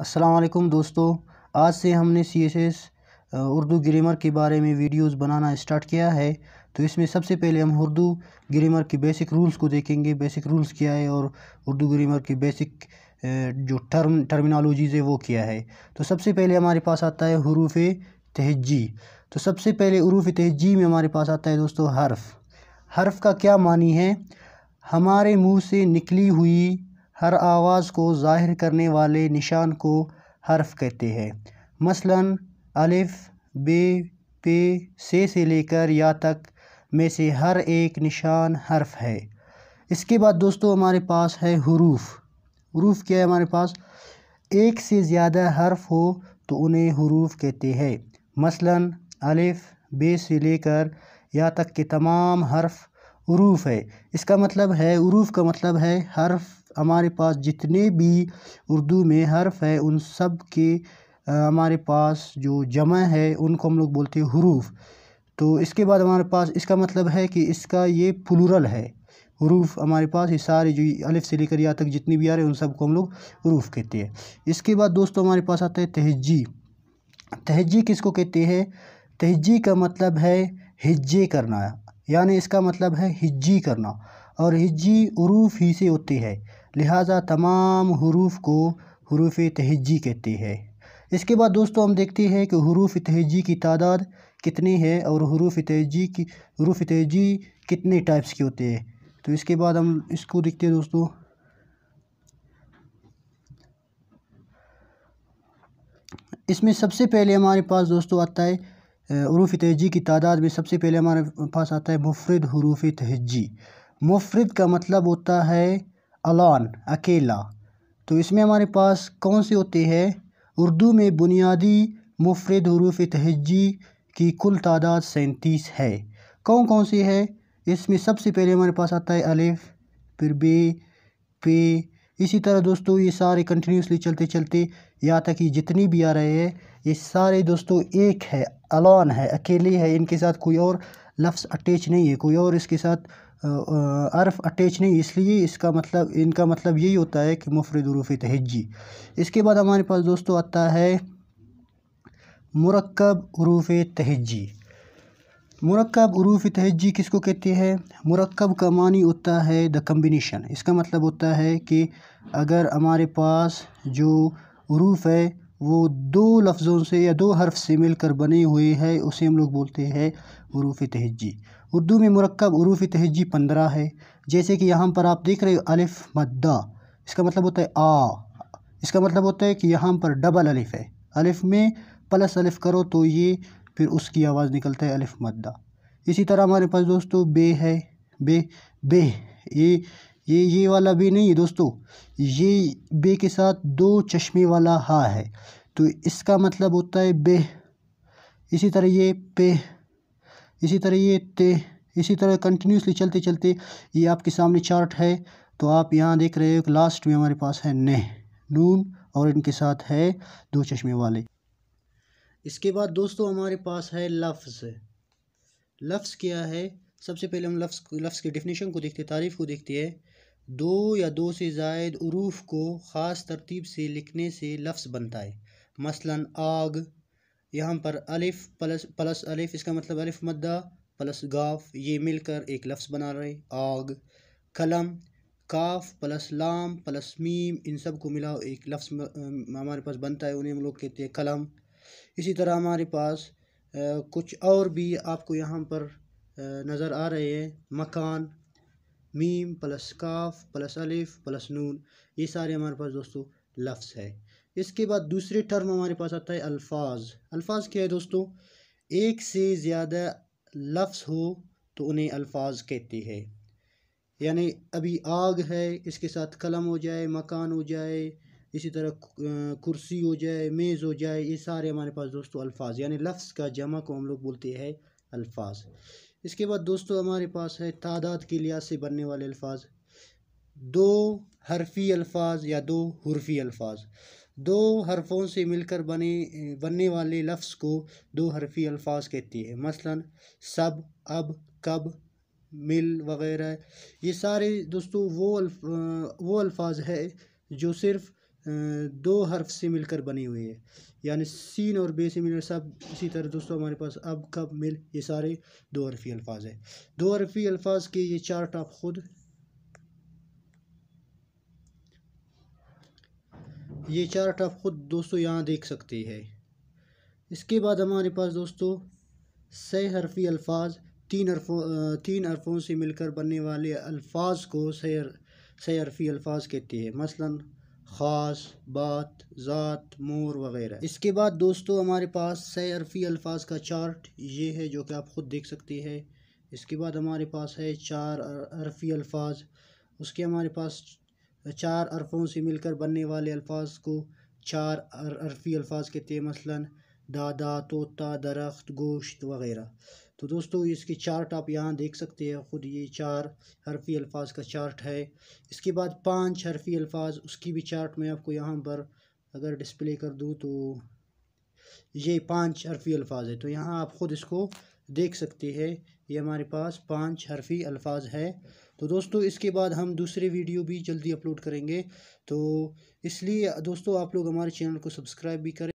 अस्सलाम दोस्तों आज से हमने C S S Urdu grammar के बारे में वीडियोस बनाना स्टार्ट किया है तो इसमें सबसे पहले हम उर्दू ग्रामर के बेसिक रूल्स को देखेंगे बेसिक रूल्स क्या है और उर्दू ग्रामर के बेसिक जो टर्म टर्मिनोलॉजीज़ है वो क्या है तो सबसे पहले हमारे पास आता है हरूफ तहजी तो सबसे पहले हरूफ तहजी में हमारे पास आता है दोस्तों हर्फ हर्फ का क्या मानी है हमारे मुँह से निकली हुई हर आवाज़ को ज़ाहिर करने वाले निशान को हर्फ कहते हैं मसलन अलिफ़ बे पे से से लेकर या तक में से हर एक निशान हर्फ है इसके बाद दोस्तों हमारे पास है हरूफ हरूफ क्या है हमारे पास एक से ज़्यादा हर्फ हो तो उन्हें हरूफ कहते हैं मसलन अलिफ़ बे से लेकर या तक के तमाम हर्फ हरूफ है इसका मतलब है हरूफ का मतलब है हर्फ हमारे पास जितने भी उर्दू में हर्फ़ है उन सब के हमारे पास जो जमा है उनको हम लोग बोलते हैं हरूफ तो इसके बाद हमारे पास इसका मतलब है कि इसका ये प्लूरल है हरूफ हमारे पास ये सारे जो अलिफ से लेकर यहाँ तक जितनी भी आ रहे हैं उन सबको हम लोग हरूफ कहते हैं इसके बाद दोस्तों हमारे पास आता है तहजी तहजी किसको कहते हैं तहजी का मतलब है हिज्जे करना यानी इसका मतलब है हिज्जी करना और हिज्जी हरूफ ही से होती है लिहाजा तमाम हरूफ को हरूफ तहजी कहते हैं इसके बाद दोस्तों हम देखते हैं कि हरूफ तहजी की तादाद कितनी है और हरूफ तहजी की हरूफ तहजी कितने टाइप्स के होते हैं तो इसके बाद हम इसको देखते हैं दोस्तों इसमें सबसे पहले हमारे पास दोस्तों आता है हरूफ तहजी की तादाद में सबसे पहले हमारे पास आता है मुफरद हरूफ तहजी मुफरद का मतलब होता है अलान अकेला तो इसमें हमारे पास कौन से होते हैं उर्दू में बुनियादी मुफरद हरूफ तहजी की कुल तादाद सैंतीस है कौन कौन सी है इसमें सबसे पहले हमारे पास आता है अलिफ फिर बे पे इसी तरह दोस्तों ये सारे कंटिन्यूसली चलते चलते यहाँ तक ये जितनी भी आ रहे हैं ये सारे दोस्तों एक है अलॉन है अकेली है इनके साथ कोई और लफ्ज़ अटैच नहीं है कोई और इसके साथ अर्फ़ अटैच नहीं इसलिए इसका मतलब इनका मतलब यही होता है कि मुफरद रूफ़ तहजी इसके बाद हमारे पास दोस्तों आता है मरकब रूफ़ तहजी मरकब रूफ़ तहजी किसको कहते हैं मरकब का मानी होता है द कम्बिनेशन इसका मतलब होता है कि अगर हमारे पास जो रूफ़ है वो दो लफ्ज़ों से या दो हर्फ से मिलकर बने हुए है उसे हम लोग बोलते हैं हरूफ तहजी उर्दू में मरकब हरूफ तहजी पंद्रह है जैसे कि यहाँ पर आप देख रहे हो अलिफ मद्दा इसका मतलब होता है आ इसका मतलब होता है कि यहाँ पर डबल अलिफ है अलिफ में प्लस अलिफ करो तो ये फिर उसकी आवाज़ निकलता है अलिफ मद्दा इसी तरह हमारे पास दोस्तों बे है बे बे ये ये ये वाला भी नहीं है दोस्तों ये बे के साथ दो चश्मे वाला हा है तो इसका मतलब होता है बे इसी तरह ये पे इसी तरह ये ते इसी तरह कंटिन्यूसली चलते चलते ये आपके सामने चार्ट है तो आप यहाँ देख रहे हो लास्ट में हमारे पास है ने नून और इनके साथ है दो चश्मे वाले इसके बाद दोस्तों हमारे पास है लफ्ज़ लफ्ज़ क्या है सबसे पहले हम लफ्ज़ लफ्ज़ की डेफिनेशन को देखते हैं तारीफ़ को देखते हैं दो या दो से जायद हरूफ को ख़ास तरतीब से लिखने से लफ्ज़ बनता है मसलन आग यहाँ पर अलिफ़ प्लस प्लस अलिफ़ इसका मतलब अलिफ़ मद्दा प्लस गाफ ये मिलकर एक लफ्ज़ बना रहे आग कलम काफ प्लस लाम प्लस मीम इन सब को मिला एक लफ्ज़ हमारे पास बनता है उन्हें हम लोग कहते हैं कलम इसी तरह हमारे पास आ, कुछ और भी आपको यहाँ पर नज़र आ रहे हैं मकान मीम प्लस काफ प्लस अलिफ प्लस नून ये सारे हमारे पास दोस्तों लफ्स है इसके बाद दूसरे टर्म हमारे पास आता है अल्फाज अल्फाज क्या है दोस्तों एक से ज़्यादा लफ्स हो तो उन्हें अल्फाज कहते हैं यानी अभी आग है इसके साथ कलम हो जाए मकान हो जाए इसी तरह कुर्सी हो जाए मेज़ हो जाए ये सारे हमारे पास दोस्तों अल्फाज यानी लफ्स का जमा को हम लोग बोलते हैं अल्फाज इसके बाद दोस्तों हमारे पास है तादाद के लिहाज से बनने वाले अल्फाज दो हरफी अल्फाज या दो हरफी अल्फाज दो हरफों से मिलकर बने बनने वाले लफ्ज़ को दो हरफी अल्फाज कहती है मसलन सब अब कब मिल वगैरह ये सारे दोस्तों वो अल्फ, वो अल्फाज है जो सिर्फ़ दो हर्फ से मिलकर बनी हुई है यानी सीन और बे से सब इसी तरह दोस्तों हमारे पास अब कब मिल ये सारे दो हरफी अल्फाज है दो हरफी अल्फाज के ये चार्ट आप खुद ये चार्ट आप ख़ुद दोस्तों यहाँ देख सकते हैं इसके बाद हमारे पास दोस्तों सह हरफी अल्फाज तीन अरफों तीन अरफों से मिलकर बनने वाले अल्फाज को सह सैरफी अल्फाज कहते हैं मसलन ख़ास बात ज़ात मोर वगैरह इसके बाद दोस्तों हमारे पास सै अरफी अल्फाज का चार्ट ये है जो कि आप ख़ुद देख सकते हैं इसके बाद हमारे पास है चार अरफी अल्फाज उसके हमारे पास चार अरफों से मिलकर बनने वाले अल्फाज को चार अरफी अल्फाज कहते हैं मसलन दादा तोता दरख्त गोश्त वगैरह तो दोस्तों इसके चार्ट आप यहाँ देख सकते हैं ख़ुद ये चार हरफी अल्फाज का चार्ट है इसके बाद पांच हरफी अल्फाज उसकी भी चार्ट मैं आपको यहाँ पर अगर डिस्प्ले कर दूँ तो ये पांच हरफी अल्फाज है तो यहाँ आप ख़ुद इसको देख सकते हैं ये हमारे पास पांच हरफी अल्फाज है तो दोस्तों इसके बाद हम दूसरे वीडियो भी जल्दी अपलोड करेंगे तो इसलिए दोस्तों आप लोग हमारे चैनल को सब्सक्राइब भी करें